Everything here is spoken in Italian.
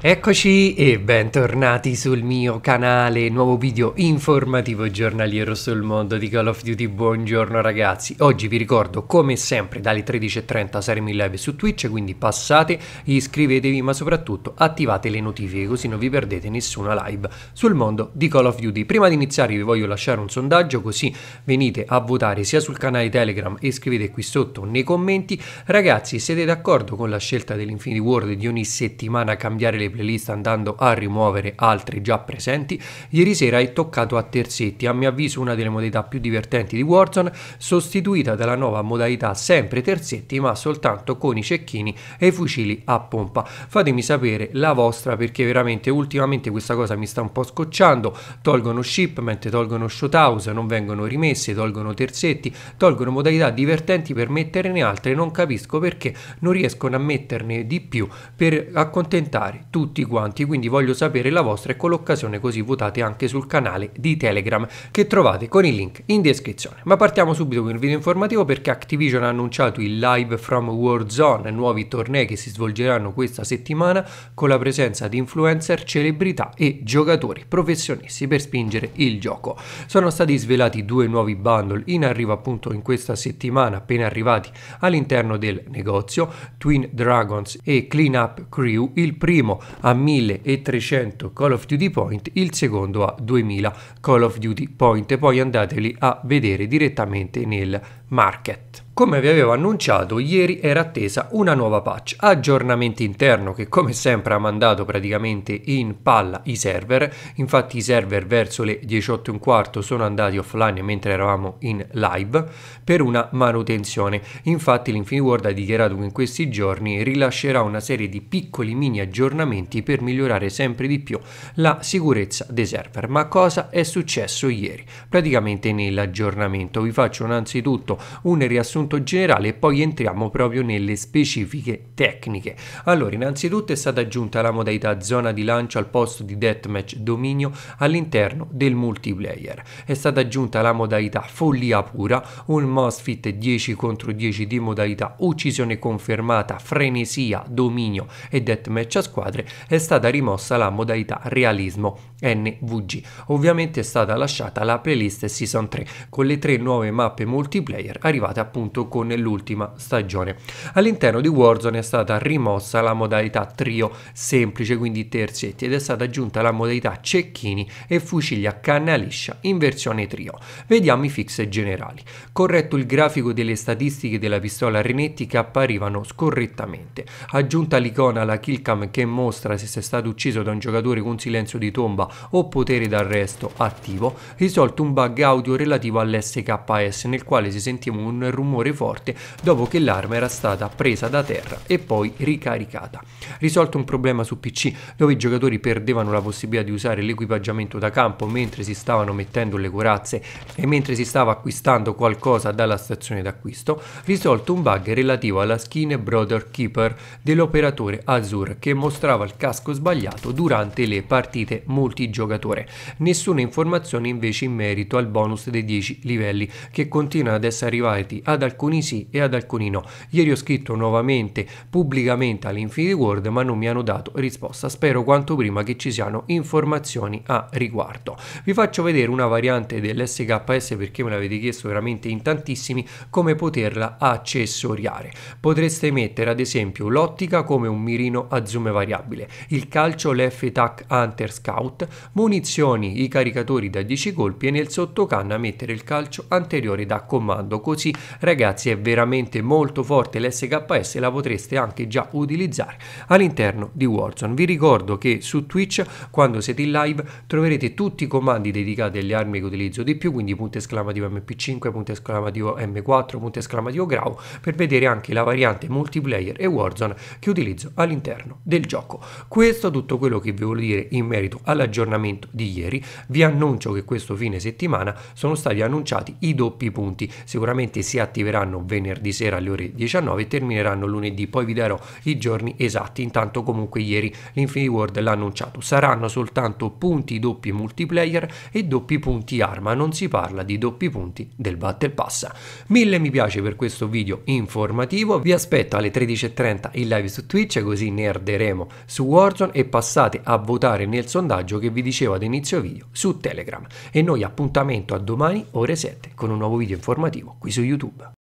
Eccoci e bentornati sul mio canale, nuovo video informativo giornaliero sul mondo di Call of Duty, buongiorno ragazzi, oggi vi ricordo come sempre dalle 13.30 saremo in live su Twitch, quindi passate, iscrivetevi ma soprattutto attivate le notifiche così non vi perdete nessuna live sul mondo di Call of Duty. Prima di iniziare vi voglio lasciare un sondaggio così venite a votare sia sul canale Telegram e scrivete qui sotto nei commenti, ragazzi siete d'accordo con la scelta dell'Infinity World di ogni settimana cambiare le le playlist andando a rimuovere altri già presenti. Ieri sera è toccato a terzetti, a mio avviso una delle modalità più divertenti di Warzone, sostituita dalla nuova modalità sempre terzetti ma soltanto con i cecchini e i fucili a pompa. Fatemi sapere la vostra perché veramente ultimamente questa cosa mi sta un po' scocciando, tolgono shipment, tolgono house, non vengono rimesse, tolgono terzetti, tolgono modalità divertenti per metterne altre, non capisco perché non riescono a metterne di più per accontentare tutti tutti quanti, quindi voglio sapere la vostra e con l'occasione così votate anche sul canale di Telegram che trovate con il link in descrizione. Ma partiamo subito con il video informativo perché Activision ha annunciato il live from Warzone, nuovi tornei che si svolgeranno questa settimana con la presenza di influencer, celebrità e giocatori professionisti per spingere il gioco. Sono stati svelati due nuovi bundle in arrivo appunto in questa settimana appena arrivati all'interno del negozio, Twin Dragons e Clean Up Crew, il primo a 1300 Call of Duty Point, il secondo a 2000 Call of Duty Point. Poi andateli a vedere direttamente nel Market. Come vi avevo annunciato, ieri era attesa una nuova patch, aggiornamento interno che come sempre ha mandato praticamente in palla i server, infatti i server verso le 18.15 sono andati offline mentre eravamo in live per una manutenzione, infatti l'Infinity World ha dichiarato che in questi giorni rilascerà una serie di piccoli mini aggiornamenti per migliorare sempre di più la sicurezza dei server, ma cosa è successo ieri? Praticamente nell'aggiornamento vi faccio innanzitutto un riassunto generale e poi entriamo proprio nelle specifiche tecniche. Allora, innanzitutto è stata aggiunta la modalità zona di lancio al posto di deathmatch dominio all'interno del multiplayer. È stata aggiunta la modalità follia pura, un Mosfit 10 contro 10 di modalità uccisione confermata, frenesia, dominio e deathmatch a squadre, è stata rimossa la modalità realismo NVG. Ovviamente è stata lasciata la playlist Season 3 con le tre nuove mappe multiplayer multiplayer, arrivate appunto con l'ultima stagione. All'interno di Warzone è stata rimossa la modalità trio semplice, quindi terzetti, ed è stata aggiunta la modalità cecchini e fucili a canna liscia in versione trio. Vediamo i fix generali. Corretto il grafico delle statistiche della pistola Rinetti che apparivano scorrettamente. Aggiunta l'icona alla killcam che mostra se sei stato ucciso da un giocatore con silenzio di tomba o potere d'arresto attivo. Risolto un bug audio relativo all'SKS nel quale si sentiva sentiamo un rumore forte dopo che l'arma era stata presa da terra e poi ricaricata. Risolto un problema su PC dove i giocatori perdevano la possibilità di usare l'equipaggiamento da campo mentre si stavano mettendo le corazze e mentre si stava acquistando qualcosa dalla stazione d'acquisto, risolto un bug relativo alla skin Brother Keeper dell'operatore Azur che mostrava il casco sbagliato durante le partite multigiocatore. Nessuna informazione invece in merito al bonus dei 10 livelli che continua ad essere arrivati ad alcuni sì e ad alcuni no. Ieri ho scritto nuovamente pubblicamente all'Infinity World ma non mi hanno dato risposta. Spero quanto prima che ci siano informazioni a riguardo. Vi faccio vedere una variante dell'SKS perché me l'avete chiesto veramente in tantissimi come poterla accessoriare. Potreste mettere ad esempio l'ottica come un mirino a zoom variabile, il calcio l'F-Tac Hunter Scout, munizioni i caricatori da 10 colpi e nel sottocanna mettere il calcio anteriore da comando conto così ragazzi è veramente molto forte l'SKS la potreste anche già utilizzare all'interno di Warzone vi ricordo che su Twitch quando siete in live troverete tutti i comandi dedicati alle armi che utilizzo di più quindi punto esclamativo mp5 punto esclamativo m4 punto esclamativo grau per vedere anche la variante multiplayer e Warzone che utilizzo all'interno del gioco questo è tutto quello che vi volevo dire in merito all'aggiornamento di ieri vi annuncio che questo fine settimana sono stati annunciati i doppi punti sicuramente sicuramente si attiveranno venerdì sera alle ore 19 e termineranno lunedì, poi vi darò i giorni esatti, intanto comunque ieri l'Infinity World l'ha annunciato, saranno soltanto punti doppi multiplayer e doppi punti arma, non si parla di doppi punti del Battle Pass. Mille mi piace per questo video informativo, vi aspetto alle 13.30 in live su Twitch così nerderemo su Warzone e passate a votare nel sondaggio che vi dicevo ad inizio video su Telegram e noi appuntamento a domani ore 7 con un nuovo video informativo qui su YouTube.